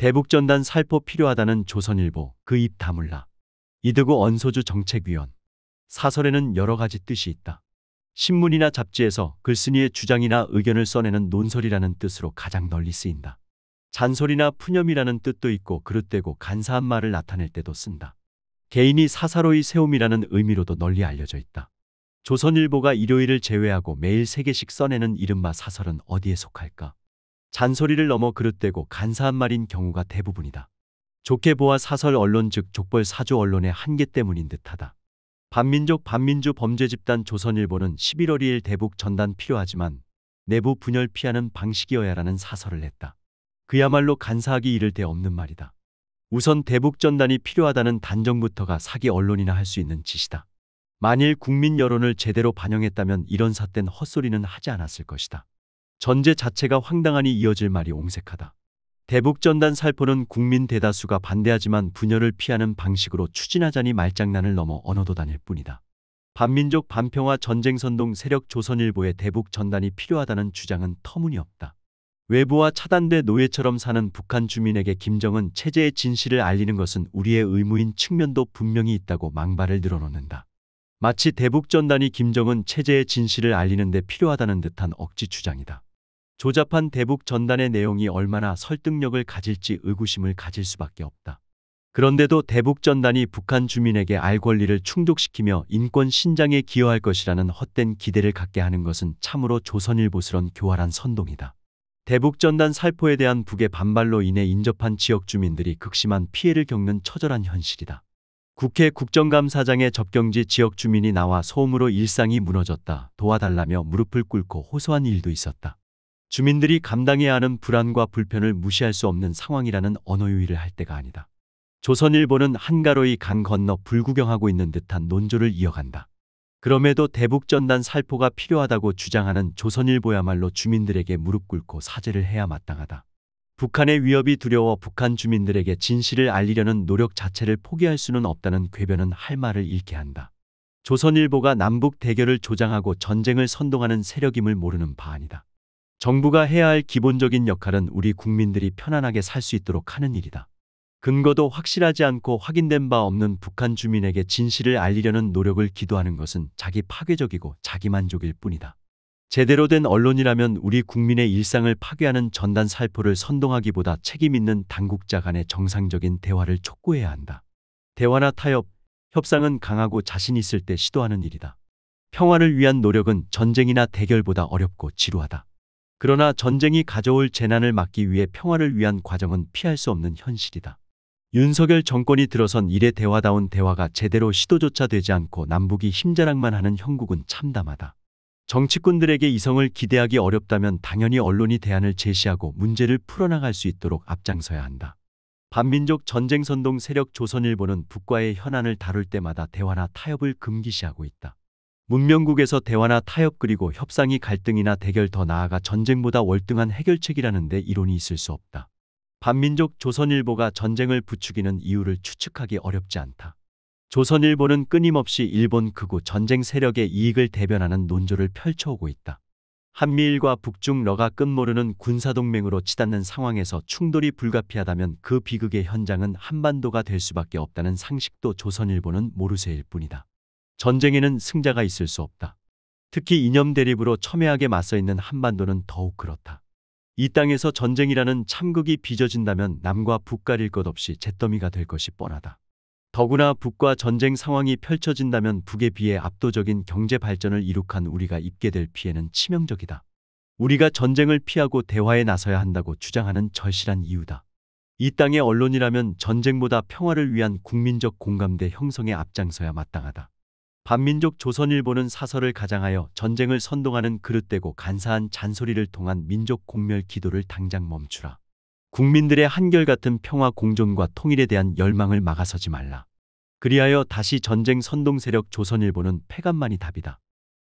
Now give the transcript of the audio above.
대북전단 살포 필요하다는 조선일보 그 입 다물라. 이드구 언소주 정책위원. 사설에는 여러 가지 뜻이 있다. 신문이나 잡지에서 글쓴이의 주장이나 의견을 써내는 논설이라는 뜻으로 가장 널리 쓰인다. 잔소리나 푸념이라는 뜻도 있고 그릇되고 간사한 말을 나타낼 때도 쓴다. 개인이 사사로이 세움이라는 의미로도 널리 알려져 있다. 조선일보가 일요일을 제외하고 매일 3개씩 써내는 이른바 사설은 어디에 속할까? 잔소리를 넘어 그릇되고 간사한 말인 경우가 대부분이다. 좋게 보아 사설 언론 즉 족벌 사주 언론의 한계 때문인 듯하다. 반민족 반민주 범죄 집단 조선일보는 11월 2일 대북 전단 필요하지만 내부 분열 피하는 방식이어야라는 사설을 냈다. 그야말로 간사하기 이를 데 없는 말이다. 우선 대북 전단이 필요하다는 단정부터가 사기 언론이나 할 수 있는 짓이다. 만일 국민 여론을 제대로 반영했다면 이런 사땐 헛소리는 하지 않았을 것이다. 전제 자체가 황당하니 이어질 말이 옹색하다. 대북전단 살포는 국민 대다수가 반대하지만 분열을 피하는 방식으로 추진하자니 말장난을 넘어 언어도 다닐 뿐이다. 반민족 반평화 전쟁선동 세력 조선일보의 대북전단이 필요하다는 주장은 터무니없다. 외부와 차단돼 노예처럼 사는 북한 주민에게 김정은 체제의 진실을 알리는 것은 우리의 의무인 측면도 분명히 있다고 망발을 늘어놓는다. 마치 대북전단이 김정은 체제의 진실을 알리는 데 필요하다는 듯한 억지 주장이다. 조잡한 대북 전단의 내용이 얼마나 설득력을 가질지 의구심을 가질 수밖에 없다. 그런데도 대북 전단이 북한 주민에게 알 권리를 충족시키며 인권 신장에 기여할 것이라는 헛된 기대를 갖게 하는 것은 참으로 조선일보스런 교활한 선동이다. 대북 전단 살포에 대한 북의 반발로 인해 인접한 지역 주민들이 극심한 피해를 겪는 처절한 현실이다. 국회 국정감사장의 접경지 지역 주민이 나와 소음으로 일상이 무너졌다. 도와달라며 무릎을 꿇고 호소한 일도 있었다. 주민들이 감당해야 하는 불안과 불편을 무시할 수 없는 상황이라는 언어유희를 할 때가 아니다. 조선일보는 한가로이 강 건너 불구경하고 있는 듯한 논조를 이어간다. 그럼에도 대북전단 살포가 필요하다고 주장하는 조선일보야말로 주민들에게 무릎 꿇고 사죄를 해야 마땅하다. 북한의 위협이 두려워 북한 주민들에게 진실을 알리려는 노력 자체를 포기할 수는 없다는 궤변은 할 말을 잃게 한다. 조선일보가 남북 대결을 조장하고 전쟁을 선동하는 세력임을 모르는 바 아니다. 정부가 해야 할 기본적인 역할은 우리 국민들이 편안하게 살 수 있도록 하는 일이다. 근거도 확실하지 않고 확인된 바 없는 북한 주민에게 진실을 알리려는 노력을 기도하는 것은 자기 파괴적이고 자기만족일 뿐이다. 제대로 된 언론이라면 우리 국민의 일상을 파괴하는 전단 살포를 선동하기보다 책임 있는 당국자 간의 정상적인 대화를 촉구해야 한다. 대화나 타협, 협상은 강하고 자신 있을 때 시도하는 일이다. 평화를 위한 노력은 전쟁이나 대결보다 어렵고 지루하다. 그러나 전쟁이 가져올 재난을 막기 위해 평화를 위한 과정은 피할 수 없는 현실이다. 윤석열 정권이 들어선 이래 대화다운 대화가 제대로 시도조차 되지 않고 남북이 힘자랑만 하는 형국은 참담하다. 정치꾼들에게 이성을 기대하기 어렵다면 당연히 언론이 대안을 제시하고 문제를 풀어나갈 수 있도록 앞장서야 한다. 반민족 전쟁 선동 세력 조선일보는 북과의 현안을 다룰 때마다 대화나 타협을 금기시하고 있다. 문명국에서 대화나 타협 그리고 협상이 갈등이나 대결 더 나아가 전쟁보다 월등한 해결책이라는데 이론이 있을 수 없다. 반민족 조선일보가 전쟁을 부추기는 이유를 추측하기 어렵지 않다. 조선일보는 끊임없이 일본 극우 전쟁 세력의 이익을 대변하는 논조를 펼쳐오고 있다. 한미일과 북중 러가 끝모르는 군사동맹으로 치닫는 상황에서 충돌이 불가피하다면 그 비극의 현장은 한반도가 될 수밖에 없다는 상식도 조선일보는 모르쇠일 뿐이다. 전쟁에는 승자가 있을 수 없다. 특히 이념 대립으로 첨예하게 맞서 있는 한반도는 더욱 그렇다. 이 땅에서 전쟁이라는 참극이 빚어진다면 남과 북 가릴 것 없이 잿더미가 될 것이 뻔하다. 더구나 북과 전쟁 상황이 펼쳐진다면 북에 비해 압도적인 경제 발전을 이룩한 우리가 입게 될 피해는 치명적이다. 우리가 전쟁을 피하고 대화에 나서야 한다고 주장하는 절실한 이유다. 이 땅의 언론이라면 전쟁보다 평화를 위한 국민적 공감대 형성에 앞장서야 마땅하다. 반민족 조선일보는 사설을 가장하여 전쟁을 선동하는 그릇되고 간사한 잔소리를 통한 민족 공멸 기도를 당장 멈추라. 국민들의 한결같은 평화 공존과 통일에 대한 열망을 막아서지 말라. 그리하여 다시 전쟁 선동 세력 조선일보는 패간만이 답이다.